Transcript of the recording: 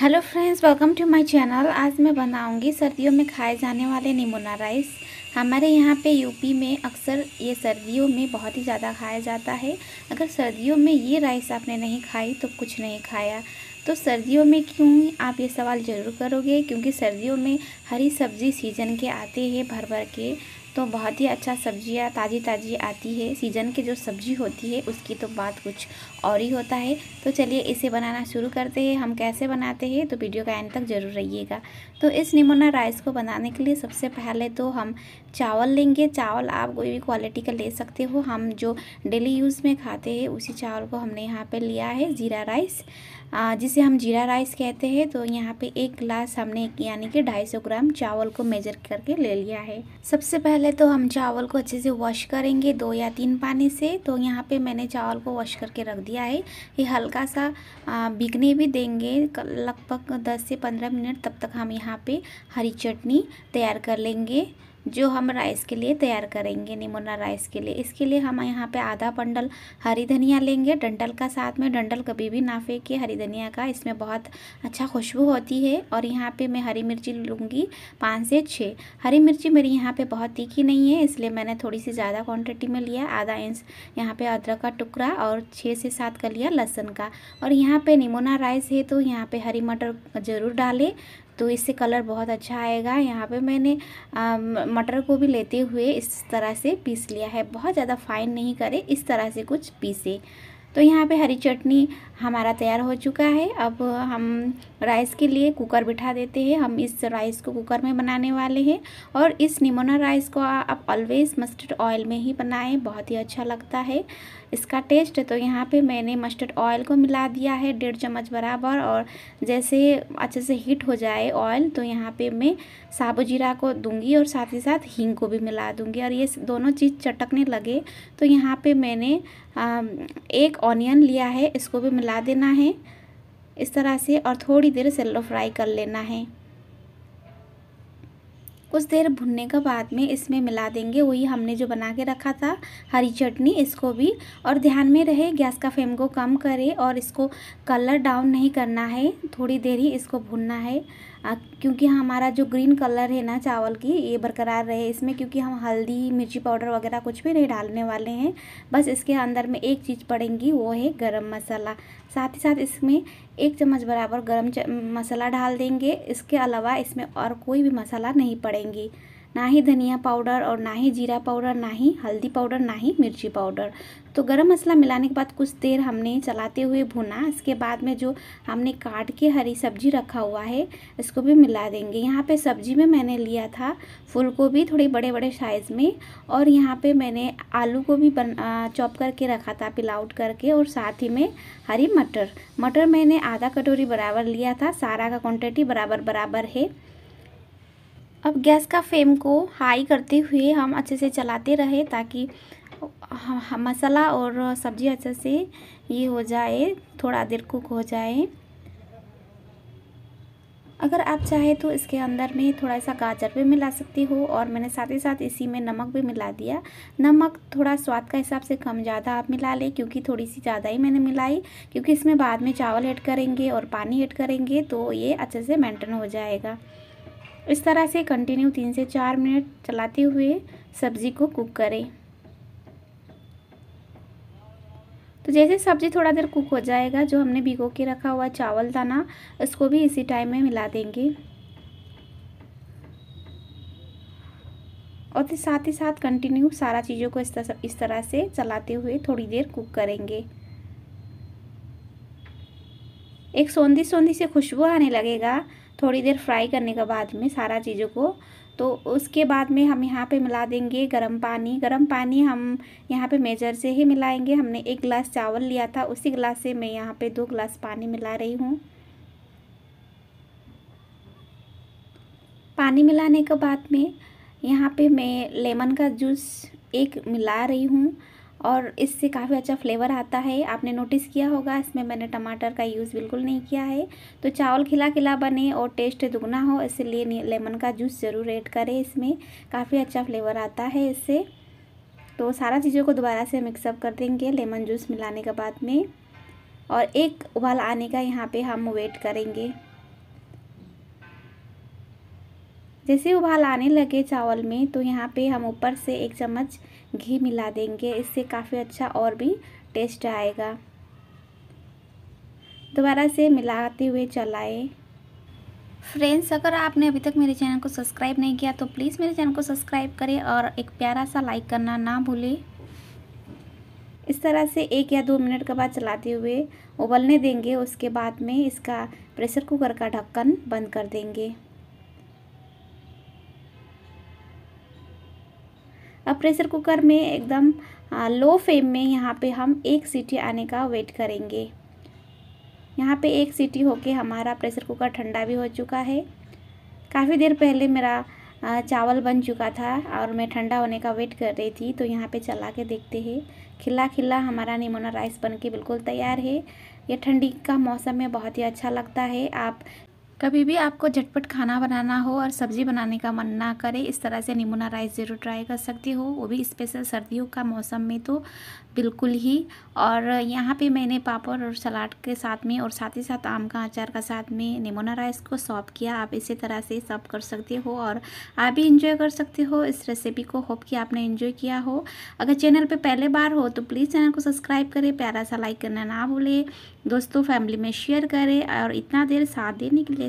hello friends welcome to my channel आज मैं बनाऊंगी सर्दियों में खाए जाने वाले निमोना राइस हमारे यहाँ पे यूपी में अक्सर ये सर्दियों में बहुत ही ज़्यादा खाया जाता है अगर सर्दियों में ये राइस आपने नहीं खाई तो कुछ नहीं खाया तो सर्दियों में क्यों आप ये सवाल ज़रूर करोगे क्योंकि सर्दियों में हरी सब्ज़ी सीजन के आते हैं भर भर के तो बहुत ही अच्छा सब्जियाँ ताज़ी ताज़ी आती है सीजन के जो सब्ज़ी होती है उसकी तो बात कुछ और ही होता है तो चलिए इसे बनाना शुरू करते हैं हम कैसे बनाते हैं तो वीडियो का एंड तक ज़रूर रहिएगा तो इस निमोना राइस को बनाने के लिए सबसे पहले तो हम चावल लेंगे चावल आप कोई भी क्वालिटी का ले सकते हो हम जो डेली यूज़ में खाते हैं उसी चावल को हमने यहाँ पर लिया है ज़ीरा राइस जिसे हम जीरा राइस कहते हैं तो यहाँ पे एक ग्लास हमने यानी कि 250 ग्राम चावल को मेजर करके ले लिया है सबसे पहले तो हम चावल को अच्छे से वॉश करेंगे दो या तीन पानी से तो यहाँ पे मैंने चावल को वॉश करके रख दिया है ये हल्का सा बिकने भी देंगे लगभग दस से पंद्रह मिनट तब तक हम यहाँ पे हरी चटनी तैयार कर लेंगे जो हम राइस के लिए तैयार करेंगे निमोना राइस के लिए इसके लिए हम यहाँ पे आधा बंडल हरी धनिया लेंगे डंडल का साथ में डंडल कभी भी ना फेंके हरी धनिया का इसमें बहुत अच्छा खुशबू होती है और यहाँ पे मैं हरी मिर्ची लूँगी पाँच से छः हरी मिर्ची मेरी यहाँ पे बहुत तीखी नहीं है इसलिए मैंने थोड़ी सी ज़्यादा क्वान्टिटी में लिया आधा इंच यहाँ पर अदरक का टुकड़ा और छः से सात का लिया लहसुन का और यहाँ पर निमोना राइस है तो यहाँ पर हरी मटर ज़रूर डालें तो इससे कलर बहुत अच्छा आएगा यहाँ पे मैंने मटर को भी लेते हुए इस तरह से पीस लिया है बहुत ज़्यादा फाइन नहीं करे इस तरह से कुछ पीसे तो यहाँ पे हरी चटनी हमारा तैयार हो चुका है अब हम राइस के लिए कुकर बिठा देते हैं हम इस राइस को कुकर में बनाने वाले हैं और इस निमोना राइस को आप ऑलवेज़ मस्टर्ड ऑयल में ही बनाएं बहुत ही अच्छा लगता है इसका टेस्ट तो यहाँ पे मैंने मस्टर्ड ऑयल को मिला दिया है डेढ़ चम्मच बराबर और जैसे अच्छे से हीट हो जाए ऑयल तो यहाँ पर मैं साबु जीरा को दूँगी और साथ ही साथ हींग को भी मिला दूँगी और ये दोनों चीज़ चटकने लगे तो यहाँ पर मैंने एक ऑनियन लिया है इसको भी मिला देना है इस तरह से और थोड़ी देर सेल्लो फ्राई कर लेना है कुछ देर भुनने के बाद में इसमें मिला देंगे वही हमने जो बना के रखा था हरी चटनी इसको भी और ध्यान में रहे गैस का फ्लेम को कम करें और इसको कलर डाउन नहीं करना है थोड़ी देर ही इसको भुनना है क्योंकि हमारा जो ग्रीन कलर है ना चावल की ये बरकरार रहे इसमें क्योंकि हम हल्दी मिर्ची पाउडर वगैरह कुछ भी नहीं डालने वाले हैं बस इसके अंदर में एक चीज़ पड़ेंगी वो है गरम मसाला साथ ही साथ इसमें एक चम्मच बराबर गरम मसाला डाल देंगे इसके अलावा इसमें और कोई भी मसाला नहीं पड़ेंगी ना ही धनिया पाउडर और ना ही जीरा पाउडर ना ही हल्दी पाउडर ना ही मिर्ची पाउडर तो गरम मसाला मिलाने के बाद कुछ देर हमने चलाते हुए भुना इसके बाद में जो हमने काट के हरी सब्जी रखा हुआ है इसको भी मिला देंगे यहाँ पे सब्जी में मैंने लिया था फूल को भी थोड़े बड़े बड़े साइज़ में और यहाँ पे मैंने आलू को भी बन चॉप करके रखा था पिलाउट करके और साथ ही में हरी मटर मटर मैंने आधा कटोरी बराबर लिया था सारा का क्वान्टिटी बराबर बराबर है अब गैस का फ्लेम को हाई करते हुए हम अच्छे से चलाते रहे ताकि मसाला और सब्ज़ी अच्छे से ये हो जाए थोड़ा देर कुक हो जाए अगर आप चाहे तो इसके अंदर में थोड़ा सा गाजर भी मिला सकती हो और मैंने साथ ही साथ इसी में नमक भी मिला दिया नमक थोड़ा स्वाद का हिसाब से कम ज़्यादा आप मिला लें क्योंकि थोड़ी सी ज़्यादा ही मैंने मिलाई क्योंकि इसमें बाद में चावल ऐड करेंगे और पानी ऐड करेंगे तो ये अच्छे से मेंटेन हो जाएगा इस तरह से कंटिन्यू तीन से चार मिनट चलाते हुए सब्ज़ी को कुक करें तो जैसे सब्ज़ी थोड़ा देर कुक हो जाएगा जो हमने भिगो के रखा हुआ चावल दाना उसको भी इसी टाइम में मिला देंगे और साथ ही साथ कंटिन्यू सारा चीज़ों को इस तरह से चलाते हुए थोड़ी देर कुक करेंगे एक सौंधी सौंधी से खुशबू आने लगेगा थोड़ी देर फ्राई करने के बाद में सारा चीज़ों को तो उसके बाद में हम यहाँ पे मिला देंगे गरम पानी गरम पानी हम यहाँ पे मेजर से ही मिलाएंगे हमने एक गिलास चावल लिया था उसी गिलास से मैं यहाँ पे दो गिलास पानी मिला रही हूँ पानी मिलाने के बाद में यहाँ पे मैं लेमन का जूस एक मिला रही हूँ और इससे काफ़ी अच्छा फ्लेवर आता है आपने नोटिस किया होगा इसमें मैंने टमाटर का यूज़ बिल्कुल नहीं किया है तो चावल खिला खिला बने और टेस्ट दुगना हो इसलिए लेमन का जूस ज़रूर ऐड करें इसमें काफ़ी अच्छा फ्लेवर आता है इससे तो सारा चीज़ों को दोबारा से मिक्सअप कर देंगे लेमन जूस मिलाने के बाद में और एक उबाल आने का यहाँ पर हम वेट करेंगे जैसे उबाल आने लगे चावल में तो यहाँ पे हम ऊपर से एक चम्मच घी मिला देंगे इससे काफ़ी अच्छा और भी टेस्ट आएगा दोबारा से मिलाते हुए चलाएं फ्रेंड्स अगर आपने अभी तक मेरे चैनल को सब्सक्राइब नहीं किया तो प्लीज़ मेरे चैनल को सब्सक्राइब करें और एक प्यारा सा लाइक करना ना भूलें इस तरह से एक या दो मिनट के बाद चलाते हुए उबलने देंगे उसके बाद में इसका प्रेशर कुकर का ढक्कन बंद कर देंगे अब प्रेशर कुकर में एकदम लो फ्लेम में यहाँ पे हम एक सीटी आने का वेट करेंगे यहाँ पे एक सीटी होके हमारा प्रेशर कुकर ठंडा भी हो चुका है काफ़ी देर पहले मेरा चावल बन चुका था और मैं ठंडा होने का वेट कर रही थी तो यहाँ पे चला के देखते हैं खिला खिला हमारा निमोना राइस बन के बिल्कुल तैयार है यह ठंडी का मौसम में बहुत ही अच्छा लगता है आप कभी भी आपको झटपट खाना बनाना हो और सब्ज़ी बनाने का मन ना करे इस तरह से निमोना राइस ज़रूर ट्राई कर सकती हो वो भी स्पेशल सर्दियों का मौसम में तो बिल्कुल ही और यहाँ पे मैंने पापड़ और सलाद के साथ में और साथ ही साथ आम का अचार का साथ में निमोना राइस को सॉप किया आप इसी तरह से सर्व कर सकते हो और आप भी इंजॉय कर सकते हो इस रेसिपी को होप कि आपने इंजॉय किया हो अगर चैनल पर पहले बार हो तो प्लीज़ चैनल को सब्सक्राइब करें प्यारा सा लाइक करना ना भूलें दोस्तों फैमिली में शेयर करें और इतना देर साथ देने के लिए